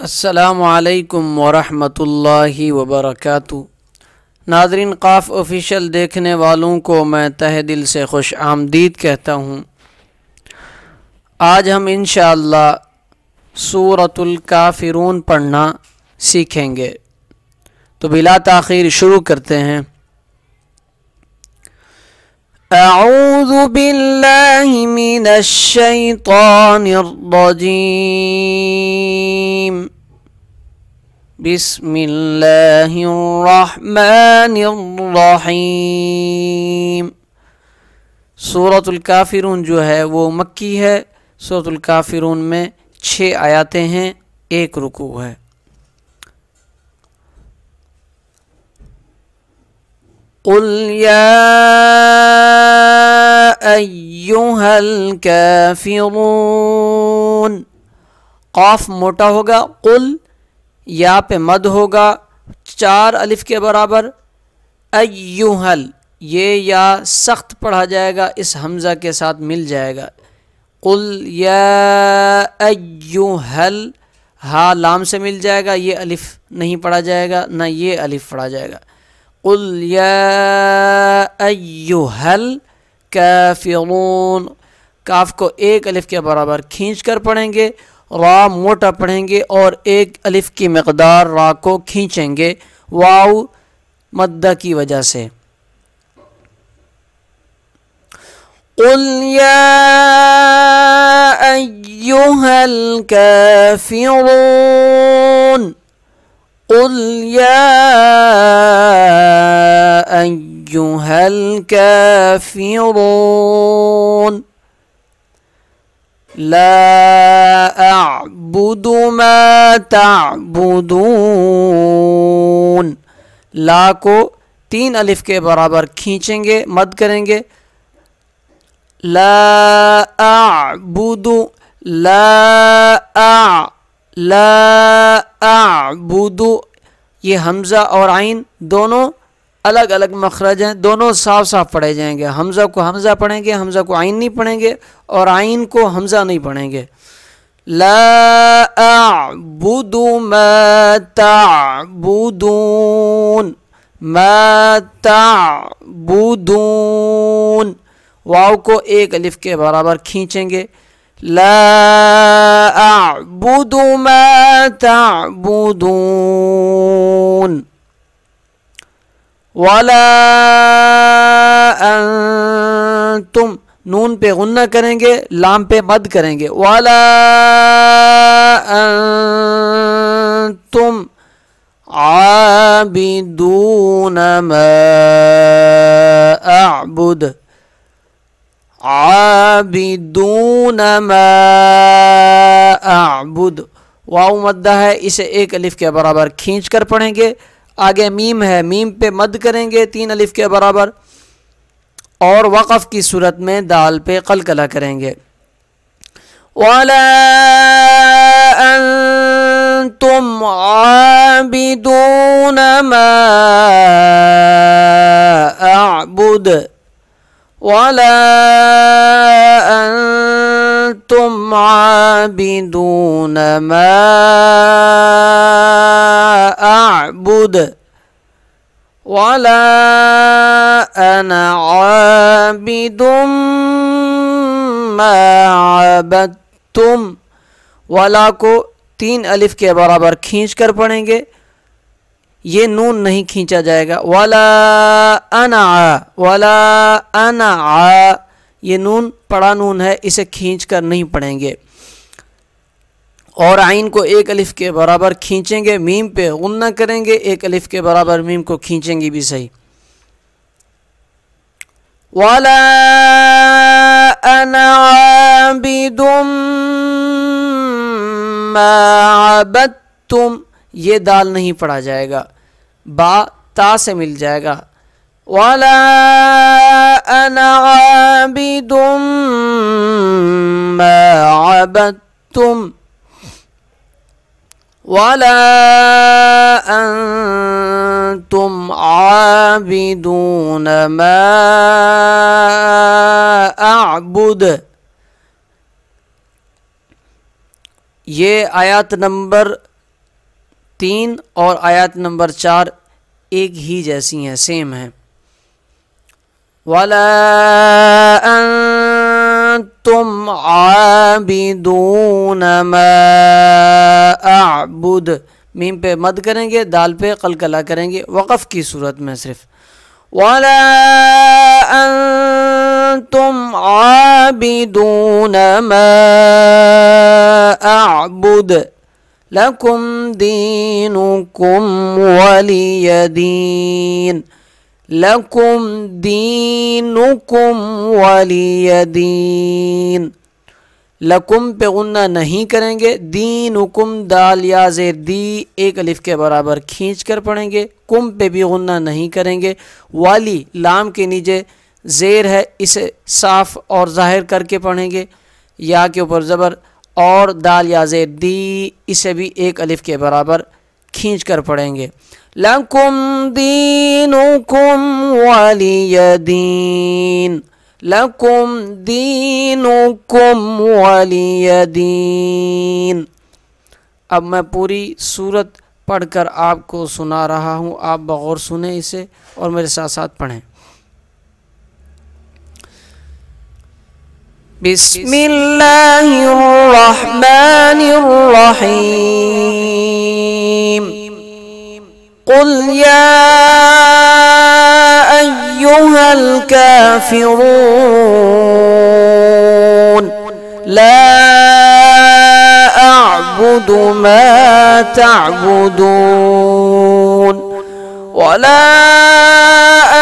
असलकम वरहमतुल्लि वबरक नादरीन काफ ऑफिशियल देखने वालों को मैं तह दिल से खुश आमदीद कहता हूँ आज हम इन सूरतुल काफिरून पढ़ना सीखेंगे तो बिला तखिर शुरू करते हैं أعوذ بالله من الشيطان الرجيم بسم الله الرحمن الرحيم सूरत काफिरून जो है वो मक्की है सूरत काफिरून में छः आयातें हैं एक रुकू है قل يا अय्युहल الكافرون कौफ मोटा होगा कुल या पे मद होगा चार अलिफ के बराबर अयुहल ये या सख्त पढ़ा जाएगा इस हमज़ा के साथ मिल जाएगा कुल या अयुहल हा लाम से मिल जाएगा ये अलिफ नहीं पढ़ा जाएगा ना ये अलिफ पढ़ा जाएगा قل या अय्युहल काफ को एक अलिफ के बराबर खींच कर पढ़ेंगे रा मोटा पढ़ेंगे और एक अलिफ की मकदार रा को खींचेंगे वाऊ मद्दा की वजह से قل يا أيها الكافرون قل يا أيها الكافرون لا أعبد ما تعبدون ला को तीन अलिफ के बराबर खींचेंगे मद करेंगे ला आबुदु ला आ ला आबुदु ये हमज़ा और आइन दोनों अलग अलग मखरज हैं दोनों साफ साफ पढ़े जाएंगे हमज़ा को हमज़ा पढ़ेंगे हमज़ा को आइन नहीं पढ़ेंगे और आइन को हमज़ा नहीं पढ़ेंगे लाबुदु मता मतबून वाव को एक अलिफ के बराबर खींचेंगे लाबुदु बुदून वाला तुम नून पे गुन्ना करेंगे लाम पे मद करेंगे वाला तुम आबिदून मबुद आबिदून मबुद वाऊ मद्दा है इसे एक अलिफ के बराबर खींच कर पढ़ेंगे आगे मीम है मीम पे मद करेंगे तीन अलिफ के बराबर और वक़ की सूरत में दाल पे कलकला करेंगे वाला तुम आबिदून मबुद वाला तुम आबिदून मा أعبد ولا أنا عابد ما عبدتم वाला को तीन अलिफ के बराबर खींच कर पढ़ेंगे ये नून नहीं खींचा जाएगा वाला अना वाला अना ये नून पड़ा नून है इसे खींच कर नहीं पढ़ेंगे और आइन को एक अलिफ़ के बराबर खींचेंगे मीम पे गुन्ना करेंगे एक अलिफ़ के बराबर मीम को खींचेंगे भी सही वाला अनाबिदुम तुम ये दाल नहीं पढ़ा जाएगा बा ता से मिल जाएगा वाला अनाबिदुम तुम ولا أنتم عابدون ما أعبد ये आयत नंबर तीन और आयत नंबर चार एक ही जैसी हैं सेम हैं वाला तुम आ عابدون ما اعبد ميم پہ مد کریں گے دال پہ قلقلہ کریں گے وقف کی صورت میں صرف ولا انتم عابدون ما اعبد لكم دينكم ولي دين لكم دينكم ولي دين लकुम पे गुन्ना नहीं करेंगे दीन हुकुम दाल या जे दी एक अलिफ के बराबर खींच कर पढ़ेंगे कुम पे भी गुन्ना नहीं करेंगे वाली लाम के नीचे जेर है इसे साफ और ज़ाहिर करके पढ़ेंगे या के ऊपर ज़बर और दाल या ज़े दी इसे भी एक अलिफ के बराबर खींच कर पढ़ेंगे लकुम दीन हुकुम वाली दीन लकुम दीनुकुम वली दीन अब मैं पूरी सूरत पढ़कर आपको सुना रहा हूँ आप बगौर सुने इसे और मेरे साथ साथ पढ़ें बिस्मिल्लाहिर्रहमानिर्रहीम ايها الكافرون لا اعبد ما تعبدون ولا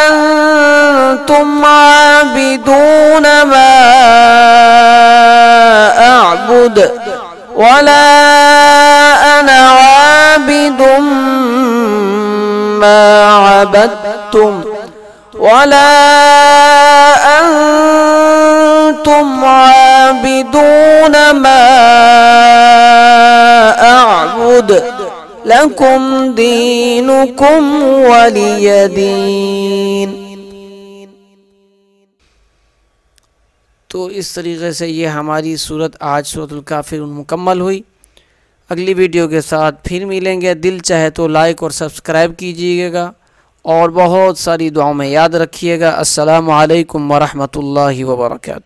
انتم عابدون ما اعبد ولا انا عابد ما عبدتم ولا أنتم عابدون ما أعبد لكم دينكم ولي دين तो इस तरीके से ये हमारी सूरत आज सूरतुल काफिर मुकम्मल हुई अगली वीडियो के साथ फिर मिलेंगे दिल चाहे तो लाइक और सब्सक्राइब कीजिएगा और बहुत सारी दुआ में याद रखिएगा असलकम वरहमल वर्का